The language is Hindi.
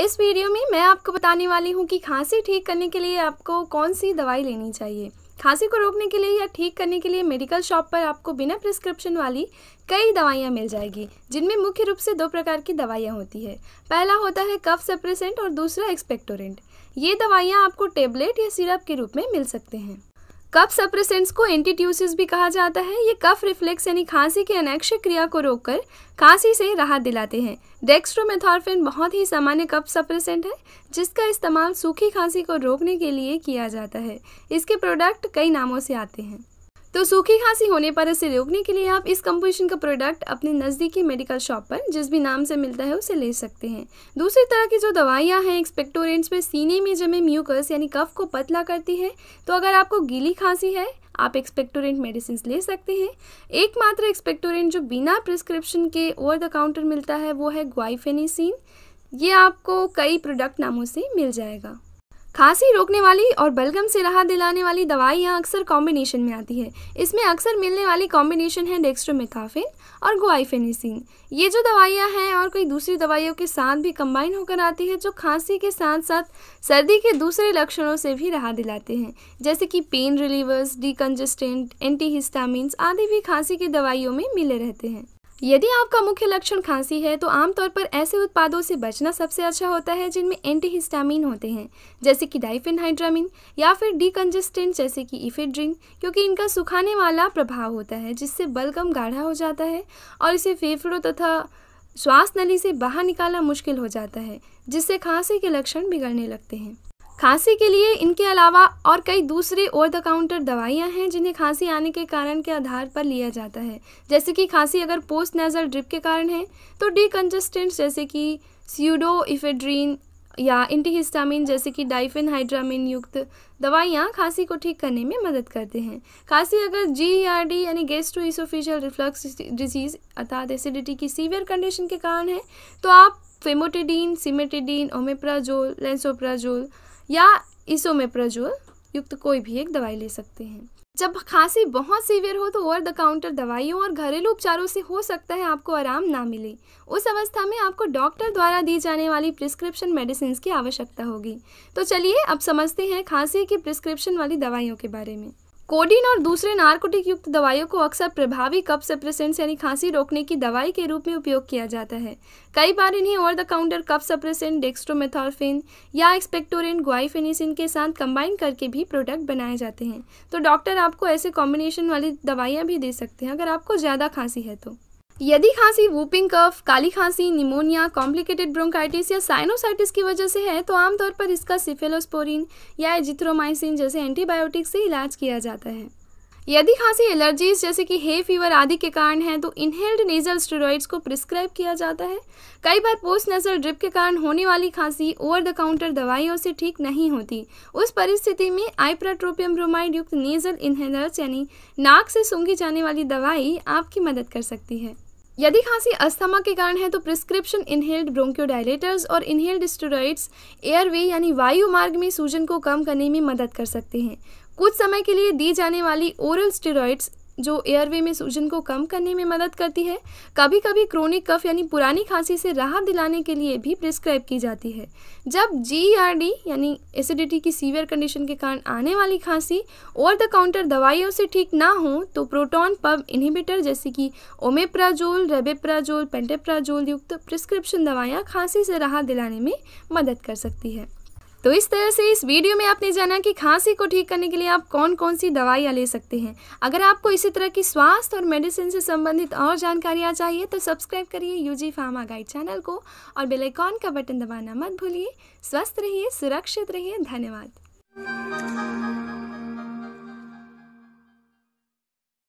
इस वीडियो में मैं आपको बताने वाली हूँ कि खांसी ठीक करने के लिए आपको कौन सी दवाई लेनी चाहिए खांसी को रोकने के लिए या ठीक करने के लिए मेडिकल शॉप पर आपको बिना प्रिस्क्रिप्शन वाली कई दवाइयाँ मिल जाएगी जिनमें मुख्य रूप से दो प्रकार की दवाइयाँ होती है पहला होता है कफ सप्रेसेंट और दूसरा एक्सपेक्टोरेंट ये दवाइयाँ आपको टेबलेट या सिरप के रूप में मिल सकते हैं कफ सप्रेसेंट्स को एंटीट्यूसिस भी कहा जाता है ये कफ रिफ्लेक्स यानी खांसी की अनैक्ष क्रिया को रोककर खांसी से राहत दिलाते हैं डेक्स्ट्रोमेथॉर्फिन बहुत ही सामान्य कफ सप्रेसेंट है जिसका इस्तेमाल सूखी खांसी को रोकने के लिए किया जाता है इसके प्रोडक्ट कई नामों से आते हैं तो सूखी खांसी होने पर इसे रोकने के लिए आप इस कंपोजिशन का प्रोडक्ट अपने नज़दीकी मेडिकल शॉप पर जिस भी नाम से मिलता है उसे ले सकते हैं दूसरी तरह की जो दवाइयाँ हैं एक्सपेक्टोरेंट्स में सीने में जमे म्यूकस यानी कफ को पतला करती है तो अगर आपको गीली खांसी है आप एक्सपेक्टोरेंट मेडिसिन ले सकते हैं एकमात्र एक्सपेक्टोरेंट जो बिना प्रिस्क्रिप्शन के ओवर द काउंटर मिलता है वो है ग्वाइफेनिसिन ये आपको कई प्रोडक्ट नामों से मिल जाएगा खांसी रोकने वाली और बलगम से राहत दिलाने वाली दवाई यहाँ अक्सर कॉम्बिनेशन में आती है इसमें अक्सर मिलने वाली कॉम्बिनेशन है डेक्स्ट्रोमेथाफिन और गोआइफेनिसिन ये जो दवाइयाँ हैं और कोई दूसरी दवाइयों के साथ भी कंबाइन होकर आती है जो खांसी के साथ साथ सर्दी के दूसरे लक्षणों से भी राहत दिलाते हैं जैसे कि पेन रिलीवर्स डीकंजेस्टेंट एंटीहिस्टामिन्स आदि भी खांसी की दवाइयों में मिले रहते हैं यदि आपका मुख्य लक्षण खांसी है तो आमतौर पर ऐसे उत्पादों से बचना सबसे अच्छा होता है जिनमें एंटीहिस्टामिन होते हैं जैसे कि हाइड्रामिन या फिर डीकंजेस्टेंट जैसे कि इफेड्रिन क्योंकि इनका सुखाने वाला प्रभाव होता है जिससे बलगम गाढ़ा हो जाता है और इसे फेफड़ों तथा श्वास नली से बाहर निकालना मुश्किल हो जाता है जिससे खांसी के लक्षण बिगड़ने लगते हैं खांसी के लिए इनके अलावा और कई दूसरी ओवर द काउंटर दवाइयां हैं जिन्हें खांसी आने के कारण के आधार पर लिया जाता है जैसे कि खांसी अगर पोस्ट नेजल ड्रिप के कारण है तो डीकंजस्टेंट्स जैसे कि स्यूडो इफेड्रीन या इंटीहिस्टामिन जैसे कि डाइफिन हाइड्रामिन युक्त दवाइयाँ खांसी को ठीक करने में मदद करते हैं खांसी अगर जी आर डी यानी गेस्ट्रो इसोफिशियल रिफ्लक्स डिजीज़ अर्थात एसिडिटी की सीवियर कंडीशन के कारण है तो आप फेमोटिडीन सीमेटिडीन ओमेप्राजोल लेंसोप्राजोल या इसोमेप्राजुअल युक्त कोई भी एक दवाई ले सकते हैं जब खांसी बहुत सीवियर हो तो ओवर द काउंटर दवाइयों और घरेलू उपचारों से हो सकता है आपको आराम ना मिले उस अवस्था में आपको डॉक्टर द्वारा दी जाने वाली प्रिस्क्रिप्शन मेडिसिन की आवश्यकता होगी तो चलिए अब समझते हैं खांसी की प्रिस्क्रिप्शन वाली दवाइयों के बारे में कोडिन और दूसरे नार्कोटिक युक्त दवाइयों को अक्सर प्रभावी कप सप्रेसेंट्स यानी खांसी रोकने की दवाई के रूप में उपयोग किया जाता है कई बार इन्हें over the counter cough suppressant dextromethorphan या एक्सपेक्टोरिन ग्वाइफेनिसिन के साथ कंबाइन करके भी प्रोडक्ट बनाए जाते हैं तो डॉक्टर आपको ऐसे कॉम्बिनेशन वाली दवाइयाँ भी दे सकते हैं अगर आपको ज़्यादा खांसी है तो यदि खांसी वूपिंग कफ काली खांसी निमोनिया कॉम्प्लिकेटेड ब्रोंकाइटिस या साइनोसाइटिस की वजह से है तो आमतौर पर इसका सिफेलोस्पोरिन या एजिथ्रोमाइसिन जैसे एंटीबायोटिक से इलाज किया जाता है यदि खांसी एलर्जीज जैसे कि हे फीवर आदि के कारण है तो इनहेल्ड नेजल स्टेरॉइड्स को प्रिस्क्राइब किया जाता है कई बार पोस्ट नेजल ड्रिप के कारण होने वाली खांसी ओवर द काउंटर दवाइयों से ठीक नहीं होती उस परिस्थिति में आइप्राट्रोपियम ब्रोमाइड युक्त नेजल इन्हेलर्स यानी नाक से सूंघी जाने वाली दवाई आपकी मदद कर सकती है यदि खांसी अस्थमा के कारण है तो प्रिस्क्रिप्शन इनहेल्ड ब्रोंक्योडाइलेटर्स और इनहेल्ड स्टेरॉइड्स एयरवे यानी वायु मार्ग में सूजन को कम करने में मदद कर सकते हैं कुछ समय के लिए दी जाने वाली ओरल स्टेरॉइड्स जो एयरवे में सूजन को कम करने में मदद करती है कभी कभी क्रोनिक कफ यानी पुरानी खांसी से राहत दिलाने के लिए भी प्रिस्क्राइब की जाती है जब जीआरडी e यानी एसिडिटी की सीवियर कंडीशन के कारण आने वाली खांसी ओवर द काउंटर दवाइयों से ठीक ना हो तो प्रोटॉन पब इनहिबिटर जैसे कि ओमेप्राजोल रेबेप्राजोल पेंटेप्राजोल युक्त प्रिस्क्रिप्शन दवाइयाँ खांसी से राहत दिलाने में मदद कर सकती है तो इस तरह से इस वीडियो में आपने जाना कि खांसी को ठीक करने के लिए आप कौन कौन सी दवाइयाँ ले सकते हैं अगर आपको इसी तरह की स्वास्थ्य और मेडिसिन से संबंधित और जानकारियाँ चाहिए तो सब्सक्राइब करिए यूजी फार्मा गाइड चैनल को और बेलाइकॉन का बटन दबाना मत भूलिए स्वस्थ रहिए सुरक्षित रहिए धन्यवाद